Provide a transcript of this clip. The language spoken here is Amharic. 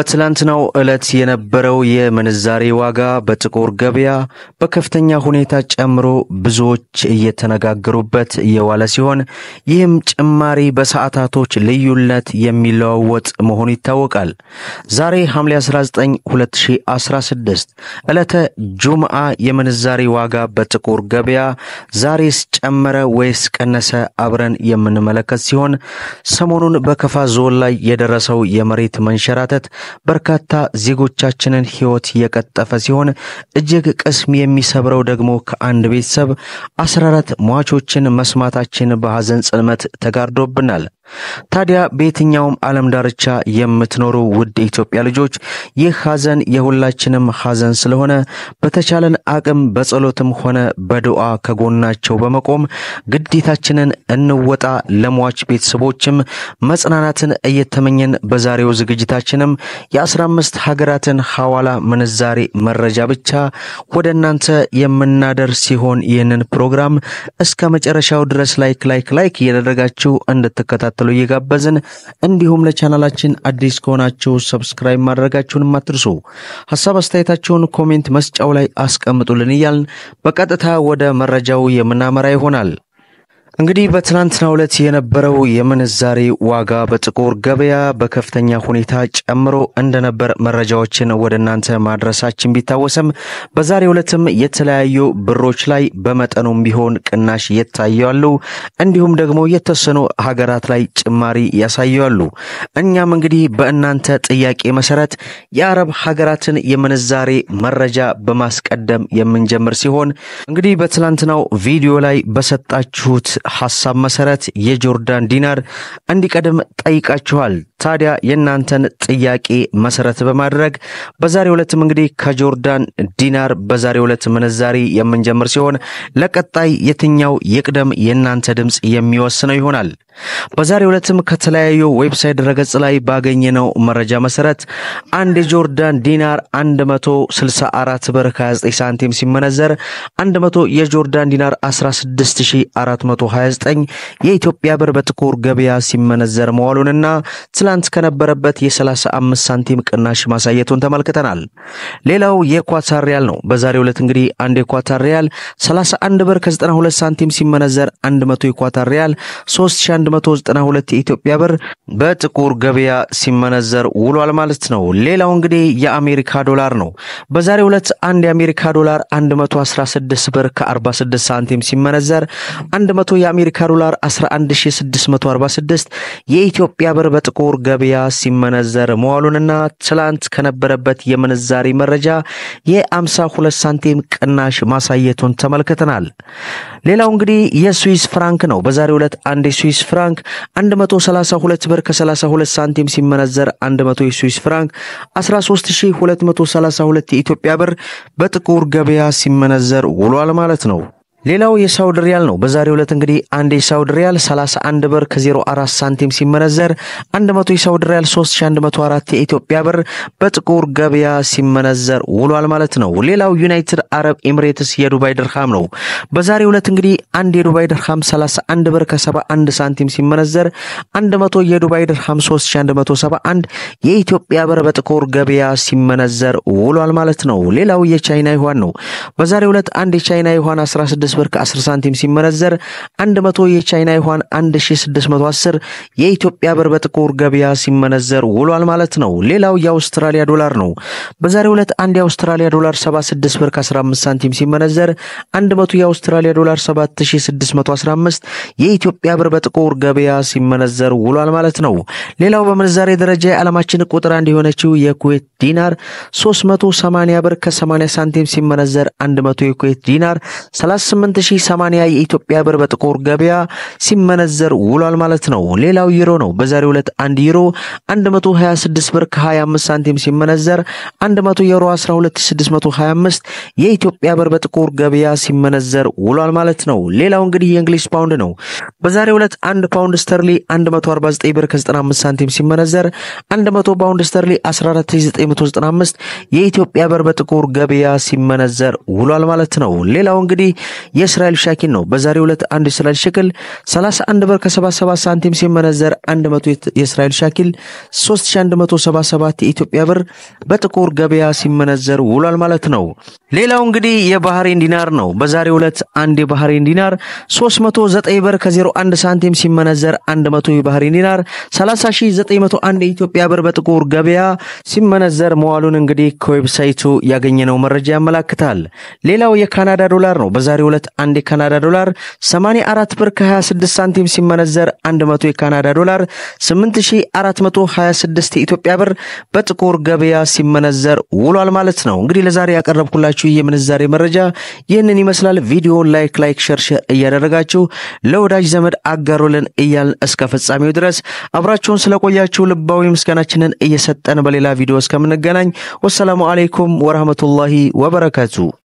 በትላንትናው ዕለት የነበረው የምንዛሬ ዋጋ በጥቁር ገበያ በከፍተኛ ሁኔታ ጨምሮ ብዙዎች እየተነጋገሩበት እየዋለ ሲሆን ይህም ጭማሪ በሰዓታቶች ልዩነት የሚለዋወጥ መሆኑ ይታወቃል። ዛሬ ሐምሌ 19 2016 ዕለተ ጁምዓ የምንዛሬ ዋጋ በጥቁር ገበያ ዛሬስ ጨመረ ወይስ ቀነሰ? አብረን የምንመለከት ሲሆን ሰሞኑን በከፋ ዞን ላይ የደረሰው የመሬት መንሸራተት በርካታ ዜጎቻችንን ህይወት የቀጠፈ ሲሆን እጅግ ቅስም የሚሰብረው ደግሞ ከአንድ ቤተሰብ 14 ሟቾችን መስማታችን በሐዘን ጽልመት ተጋርዶብናል። ታዲያ በየትኛውም ዓለም ዳርቻ የምትኖሩ ውድ የኢትዮጵያ ልጆች ይህ ሐዘን የሁላችንም ሐዘን ስለሆነ በተቻለን አቅም በጸሎትም ሆነ በዱዓ ከጎናቸው በመቆም ግዴታችንን እንወጣ። ለሟች ቤተሰቦችም መጽናናትን እየተመኘን በዛሬው ዝግጅታችንም የአስራ አምስት ሀገራትን ሐዋላ ምንዛሬ መረጃ ብቻ ወደ እናንተ የምናደር ሲሆን ይህንን ፕሮግራም እስከ መጨረሻው ድረስ ላይክ ላይክ ላይክ እያደረጋችሁ እንድትከታተሉ እንድትከታተሉ እየጋበዝን እንዲሁም ለቻናላችን አዲስ ከሆናችሁ ሰብስክራይብ ማድረጋችሁን አትርሱ። ሀሳብ አስተያየታችሁን ኮሜንት መስጫው ላይ አስቀምጡልን እያልን በቀጥታ ወደ መረጃው የምናመራ ይሆናል። እንግዲህ በትናንትናው ዕለት የነበረው የምንዛሬ ዋጋ በጥቁር ገበያ በከፍተኛ ሁኔታ ጨምሮ እንደነበር መረጃዎችን ወደ እናንተ ማድረሳችን ቢታወስም በዛሬው ዕለትም የተለያዩ ብሮች ላይ በመጠኑም ቢሆን ቅናሽ ይታያሉ። እንዲሁም ደግሞ የተወሰኑ ሀገራት ላይ ጭማሪ ያሳያሉ። እኛም እንግዲህ በእናንተ ጥያቄ መሰረት የአረብ ሀገራትን የምንዛሬ መረጃ በማስቀደም የምንጀምር ሲሆን እንግዲህ በትናንትናው ቪዲዮ ላይ በሰጣችሁት ሐሳብ መሰረት የጆርዳን ዲናር እንዲቀድም ጠይቃችኋል። ታዲያ የእናንተን ጥያቄ መሰረት በማድረግ በዛሬው ዕለትም እንግዲህ ከጆርዳን ዲናር በዛሬው ዕለት ምንዛሪ የምንጀምር ሲሆን ለቀጣይ የትኛው የቅደም የእናንተ ድምፅ የሚወስነው ይሆናል። በዛሬው ዕለትም ከተለያዩ ዌብሳይት ድረገጽ ላይ ባገኘነው መረጃ መሰረት አንድ የጆርዳን ዲናር 164 ብር 29 ሳንቲም ሲመነዘር 100 የጆርዳን ዲናር 16429 የኢትዮጵያ ብር በጥቁር ገበያ ሲመነዘር መዋሉንና ትላንት ከነበረበት የ35 ሳንቲም ቅናሽ ማሳየቱን ተመልክተናል። ሌላው የኳታር ሪያል ነው። በዛሬው ዕለት እንግዲህ አንድ የኳታር ሪያል 31 ብር ከ92 ሳንቲም ሲመነዘር 100 የኳታር ሪያል 31 192 የኢትዮጵያ ብር በጥቁር ገበያ ሲመነዘር ውሏል ማለት ነው። ሌላው እንግዲህ የአሜሪካ ዶላር ነው። በዛሬ ሁለት አንድ የአሜሪካ ዶላር 116 ብር ከ46 ሳንቲም ሲመነዘር 100 የአሜሪካ ዶላር 11646 የኢትዮጵያ ብር በጥቁር ገበያ ሲመነዘር መዋሉንና ትላንት ከነበረበት የምንዛሬ መረጃ የ52 ሳንቲም ቅናሽ ማሳየቱን ተመልክተናል። ሌላው እንግዲህ የስዊስ ፍራንክ ነው። በዛሬ ሁለት አንድ የስዊስ ፍራንክ 132 ብር ከ32 ሳንቲም ሲመነዘር 100 የስዊስ ፍራንክ 13232 የኢትዮጵያ ብር በጥቁር ገበያ ሲመነዘር ውሏል ማለት ነው። ሌላው የሳውዲ ሪያል ነው። በዛሬው ዕለት እንግዲህ አንድ የሳውዲ ሪያል 31 ብር ከ04 ሳንቲም ሲመነዘር 100 የሳውዲ ሪያል 3104 የኢትዮጵያ ብር በጥቁር ገበያ ሲመነዘር ውሏል ማለት ነው። ሌላው ዩናይትድ አረብ ኤምሬትስ የዱባይ ድርሃም ነው። በዛሬው ዕለት እንግዲህ አንድ የዱባይ ድርሃም 31 ብር ከ71 ሳንቲም ሲመነዘር 100 የዱባይ ድርሃም 3171 የኢትዮጵያ ብር በጥቁር ገበያ ሲመነዘር ውሏል ማለት ነው። ሌላው የቻይና ይሁዋን ነው። በዛሬው ዕለት አንድ የቻይና ይሁዋን 16 6 ብር ከ10 ሳንቲም ሲመነዘር 100 የቻይና ዩዋን 1610 የኢትዮጵያ ብር በጥቁር ገበያ ሲመነዘር ውሏል ማለት ነው። ሌላው የአውስትራሊያ ዶላር ነው። በዛሬው ዕለት አንድ የአውስትራሊያ ዶላር 76 ብር ከ15 ሳንቲም ሲመነዘር 100 የአውስትራሊያ ዶላር 7615 የኢትዮጵያ ብር በጥቁር ገበያ ሲመነዘር ውሏል ማለት ነው። ሌላው በምንዛሬ ደረጃ የዓለማችን ቁጥር አንድ የሆነችው የኩዌት ዲናር 380 ብር ከ80 ሳንቲም ሲመነዘር 100 የኩዌት ዲናር 38 በ8080 የኢትዮጵያ ብር በጥቁር ገበያ ሲመነዘር ውሏል ማለት ነው። ሌላው ዩሮ ነው። በዛሬው ዕለት 1 ዩሮ 126 ብር ከ25 ሳንቲም ሲመነዘር 100 ዩሮ 12625 የኢትዮጵያ ብር በጥቁር ገበያ ሲመነዘር ውሏል ማለት ነው። ሌላው እንግዲህ የእንግሊዝ ፓውንድ ነው። በዛሬው ዕለት 1 ፓውንድ ስተርሊ 149 ብር ከ95 ሳንቲም ሲመነዘር 100 ፓውንድ ስተርሊ 14995 የኢትዮጵያ ብር በጥቁር ገበያ ሲመነዘር ውሏል ማለት ነው። ሌላው እንግዲህ የእስራኤል ሻኪል ነው። በዛሬው ዕለት አንድ የእስራኤል ሸክል 31 ብር ከ77 ሳንቲም ሲመነዘር 100 የእስራኤል ሻኪል 3177 የኢትዮጵያ ብር በጥቁር ገበያ ሲመነዘር ውሏል ማለት ነው። ሌላው እንግዲህ የባህሬን ዲናር ነው። በዛሬው ዕለት አንድ የባህሬን ዲናር 309 ብር ከ01 ሳንቲም ሲመነዘር 100 የባህሬን ዲናር 30901 የኢትዮጵያ ብር በጥቁር ገበያ ሲመነዘር መዋሉን እንግዲህ ከዌብሳይቱ ያገኘነው መረጃ ያመላክታል። ሌላው የካናዳ ዶላር ነው። በዛሬው ማለት አንድ የካናዳ ዶላር 84 ብር ከ26 ሳንቲም ሲመነዘር 100 የካናዳ ዶላር 8426 የኢትዮጵያ ብር በጥቁር ገበያ ሲመነዘር ውሏል ማለት ነው። እንግዲህ ለዛሬ ያቀረብኩላችሁ የምንዛሬ መረጃ ይህንን ይመስላል። ቪዲዮን ላይክ ላይክ ሸርሸር እያደረጋችሁ ለወዳጅ ዘመድ አጋሩልን እያልን እስከ ፍጻሜው ድረስ አብራችሁን ስለቆያችሁ ልባዊ ምስጋናችንን እየሰጠን በሌላ ቪዲዮ እስከምንገናኝ ወሰላሙ አሌይኩም ወረህመቱላሂ ወበረከቱ።